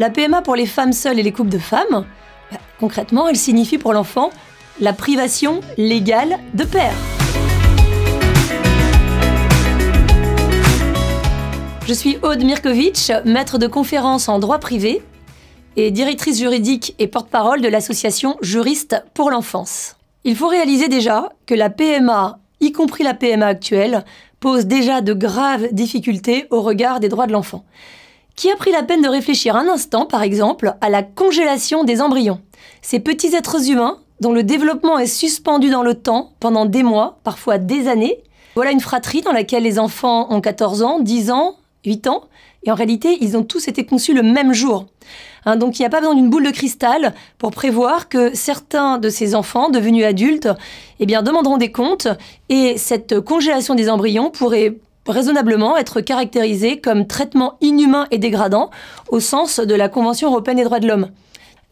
La PMA pour les femmes seules et les couples de femmes, bah, concrètement, elle signifie pour l'enfant la privation légale de père. Je suis Aude Mirkovic, maître de conférence en droit privé et directrice juridique et porte-parole de l'association Juristes pour l'enfance. Il faut réaliser déjà que la PMA, y compris la PMA actuelle, pose déjà de graves difficultés au regard des droits de l'enfant. Qui a pris la peine de réfléchir un instant, par exemple, à la congélation des embryons Ces petits êtres humains dont le développement est suspendu dans le temps pendant des mois, parfois des années. Voilà une fratrie dans laquelle les enfants ont 14 ans, 10 ans, 8 ans, et en réalité, ils ont tous été conçus le même jour. Hein, donc il n'y a pas besoin d'une boule de cristal pour prévoir que certains de ces enfants devenus adultes eh bien, demanderont des comptes et cette congélation des embryons pourrait raisonnablement être caractérisé comme traitement inhumain et dégradant au sens de la Convention européenne des droits de l'homme.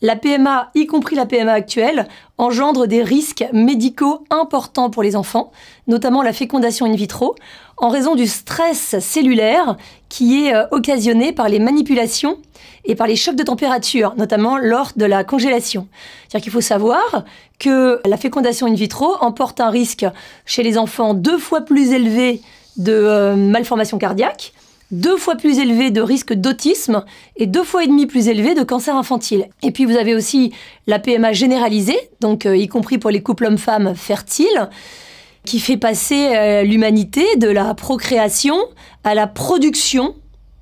La PMA, y compris la PMA actuelle, engendre des risques médicaux importants pour les enfants, notamment la fécondation in vitro, en raison du stress cellulaire qui est euh, occasionné par les manipulations et par les chocs de température, notamment lors de la congélation. C'est-à-dire qu'il faut savoir que la fécondation in vitro emporte un risque chez les enfants deux fois plus élevé de euh, malformations cardiaques, deux fois plus élevé de risque d'autisme et deux fois et demi plus élevé de cancer infantile. Et puis vous avez aussi la PMA généralisée, donc euh, y compris pour les couples hommes-femmes fertiles, qui fait passer euh, l'humanité de la procréation à la production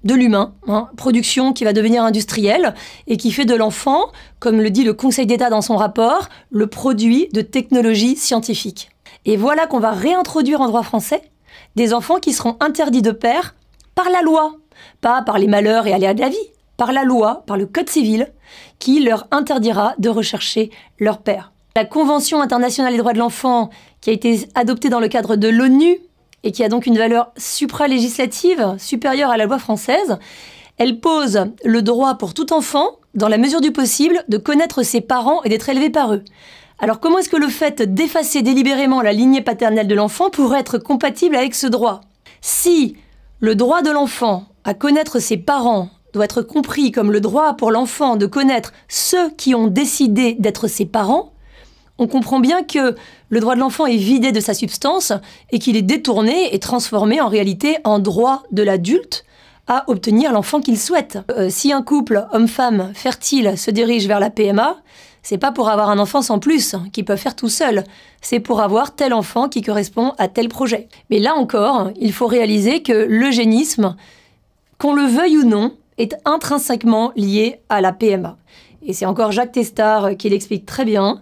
de l'humain, hein. production qui va devenir industrielle et qui fait de l'enfant, comme le dit le Conseil d'État dans son rapport, le produit de technologies scientifiques. Et voilà qu'on va réintroduire en droit français des enfants qui seront interdits de père par la loi, pas par les malheurs et aléas de la vie, par la loi, par le Code civil, qui leur interdira de rechercher leur père. La Convention internationale des droits de l'enfant, qui a été adoptée dans le cadre de l'ONU et qui a donc une valeur supralégislative supérieure à la loi française, elle pose le droit pour tout enfant, dans la mesure du possible, de connaître ses parents et d'être élevé par eux. Alors comment est-ce que le fait d'effacer délibérément la lignée paternelle de l'enfant pourrait être compatible avec ce droit Si le droit de l'enfant à connaître ses parents doit être compris comme le droit pour l'enfant de connaître ceux qui ont décidé d'être ses parents, on comprend bien que le droit de l'enfant est vidé de sa substance et qu'il est détourné et transformé en réalité en droit de l'adulte à obtenir l'enfant qu'il souhaite. Euh, si un couple homme-femme fertile se dirige vers la PMA, c'est pas pour avoir un enfant sans plus, hein, qui peuvent faire tout seul. C'est pour avoir tel enfant qui correspond à tel projet. Mais là encore, il faut réaliser que l'eugénisme, qu'on le veuille ou non, est intrinsèquement lié à la PMA. Et c'est encore Jacques Testard euh, qui l'explique très bien.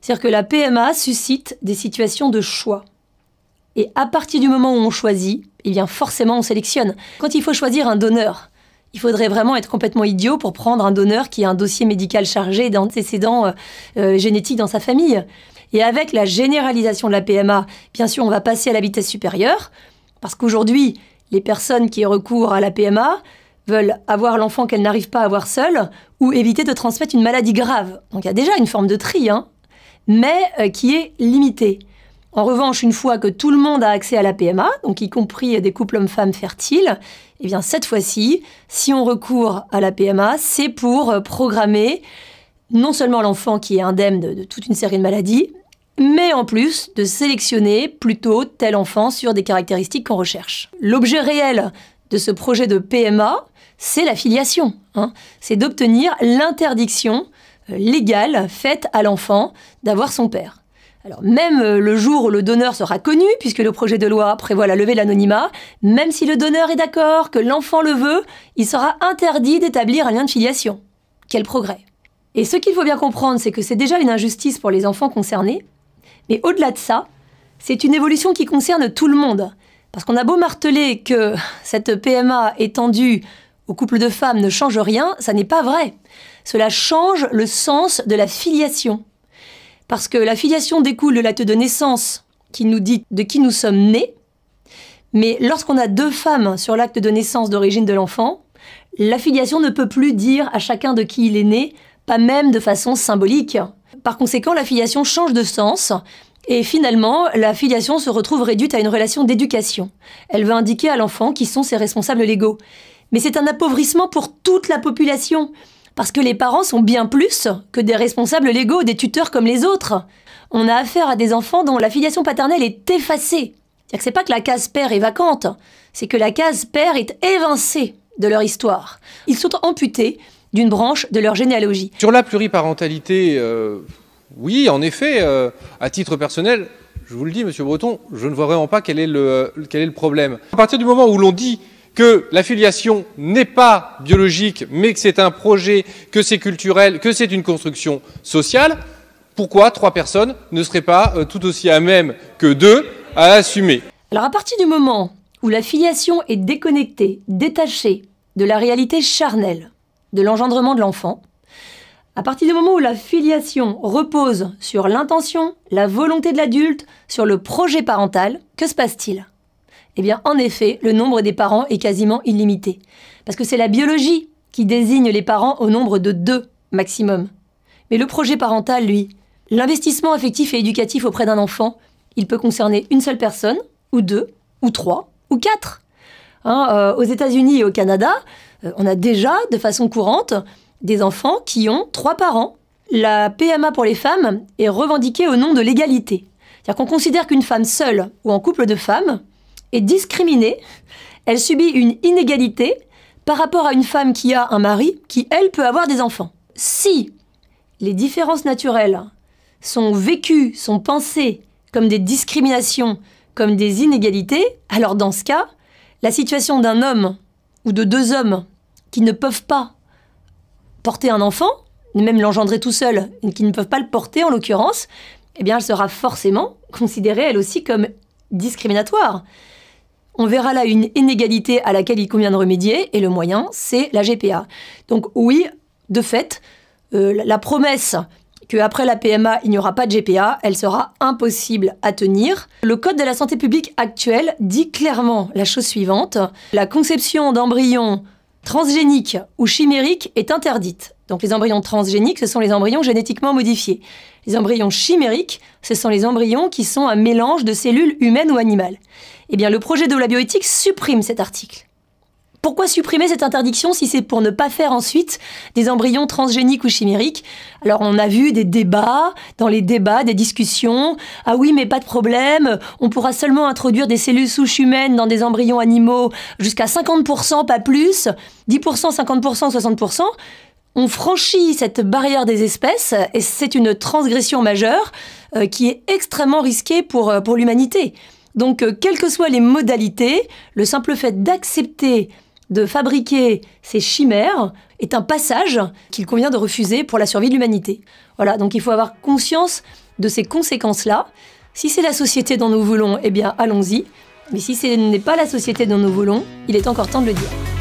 C'est-à-dire que la PMA suscite des situations de choix. Et à partir du moment où on choisit, eh bien forcément on sélectionne. Quand il faut choisir un donneur, il faudrait vraiment être complètement idiot pour prendre un donneur qui a un dossier médical chargé d'antécédents euh, euh, génétiques dans sa famille. Et avec la généralisation de la PMA, bien sûr, on va passer à la vitesse supérieure, parce qu'aujourd'hui, les personnes qui recourent à la PMA veulent avoir l'enfant qu'elles n'arrivent pas à avoir seules ou éviter de transmettre une maladie grave. Donc il y a déjà une forme de tri, hein, mais euh, qui est limitée. En revanche, une fois que tout le monde a accès à la PMA, donc y compris des couples hommes-femmes fertiles, eh bien cette fois-ci, si on recourt à la PMA, c'est pour programmer non seulement l'enfant qui est indemne de, toute une série de maladies, mais en plus de sélectionner plutôt tel enfant sur des caractéristiques qu'on recherche. L'objet réel de ce projet de PMA, c'est la filiation. Hein. C'est d'obtenir l'interdiction euh, légale faite à l'enfant d'avoir son père. Alors, même euh, le jour où le donneur sera connu, puisque le projet de loi prévoit la levée de l'anonymat, même si le donneur est d'accord, que l'enfant le veut, il sera interdit d'établir un lien de filiation. Quel progrès Et ce qu'il faut bien comprendre, c'est que c'est déjà une injustice pour les enfants concernés, mais au-delà de ça, c'est une évolution qui concerne tout le monde. Parce qu'on a beau marteler que cette PMA étendue aux couples de femmes ne change rien, ça n'est pas vrai. Cela change le sens de la filiation. Parce que la filiation découle de l'acte de naissance qui nous dit de qui nous sommes nés. Mais lorsqu'on a deux femmes sur l'acte de naissance d'origine de l'enfant, la filiation ne peut plus dire à chacun de qui il est né, pas même de façon symbolique. Par conséquent, la filiation change de sens et finalement, la filiation se retrouve réduite à une relation d'éducation. Elle veut indiquer à l'enfant qui sont ses responsables légaux. Mais c'est un appauvrissement pour toute la population. Parce que les parents sont bien plus que des responsables légaux, des tuteurs comme les autres. On a affaire à des enfants dont la filiation paternelle est effacée. cest à que pas que la case père est vacante, c'est que la case père est évincée de leur histoire. Ils sont amputés d'une branche de leur généalogie. Sur la pluriparentalité, euh, oui, en effet, euh, à titre personnel, je vous le dis, Monsieur Breton, je ne vois vraiment pas quel est le, quel est le problème. À partir du moment où l'on dit que la filiation n'est pas biologique, mais que c'est un projet, que c'est culturel, que c'est une construction sociale, pourquoi trois personnes ne seraient pas euh, tout aussi à même que deux à assumer Alors à partir du moment où la filiation est déconnectée, détachée de la réalité charnelle, de l'engendrement de l'enfant, à partir du moment où la filiation repose sur l'intention, la volonté de l'adulte, sur le projet parental, que se passe-t-il eh bien, en effet, le nombre des parents est quasiment illimité. Parce que c'est la biologie qui désigne les parents au nombre de deux maximum. Mais le projet parental, lui, l'investissement affectif et éducatif auprès d'un enfant, il peut concerner une seule personne, ou deux, ou trois, ou quatre. Hein, euh, aux États-Unis et au Canada, euh, on a déjà, de façon courante, des enfants qui ont trois parents. La PMA pour les femmes est revendiquée au nom de l'égalité. C'est-à-dire qu'on considère qu'une femme seule ou en couple de femmes est discriminée, elle subit une inégalité par rapport à une femme qui a un mari qui, elle, peut avoir des enfants. Si les différences naturelles sont vécues, sont pensées comme des discriminations, comme des inégalités, alors dans ce cas, la situation d'un homme ou de deux hommes qui ne peuvent pas porter un enfant, même l'engendrer tout seul, et qui ne peuvent pas le porter en l'occurrence, eh bien elle sera forcément considérée elle aussi comme discriminatoire on verra là une inégalité à laquelle il convient de remédier, et le moyen, c'est la GPA. Donc oui, de fait, euh, la promesse qu'après la PMA, il n'y aura pas de GPA, elle sera impossible à tenir. Le Code de la santé publique actuel dit clairement la chose suivante. La conception d'embryons transgénique ou chimérique est interdite. Donc les embryons transgéniques, ce sont les embryons génétiquement modifiés. Les embryons chimériques, ce sont les embryons qui sont un mélange de cellules humaines ou animales. Eh bien, le projet de la bioéthique supprime cet article. Pourquoi supprimer cette interdiction si c'est pour ne pas faire ensuite des embryons transgéniques ou chimériques Alors on a vu des débats, dans les débats, des discussions. Ah oui, mais pas de problème, on pourra seulement introduire des cellules souches humaines dans des embryons animaux jusqu'à 50%, pas plus, 10%, 50%, 60%. On franchit cette barrière des espèces et c'est une transgression majeure euh, qui est extrêmement risquée pour, euh, pour l'humanité. Donc, euh, quelles que soient les modalités, le simple fait d'accepter de fabriquer ces chimères est un passage qu'il convient de refuser pour la survie de l'humanité. Voilà, donc il faut avoir conscience de ces conséquences-là. Si c'est la société dont nous voulons, eh bien allons-y. Mais si ce n'est pas la société dont nous voulons, il est encore temps de le dire.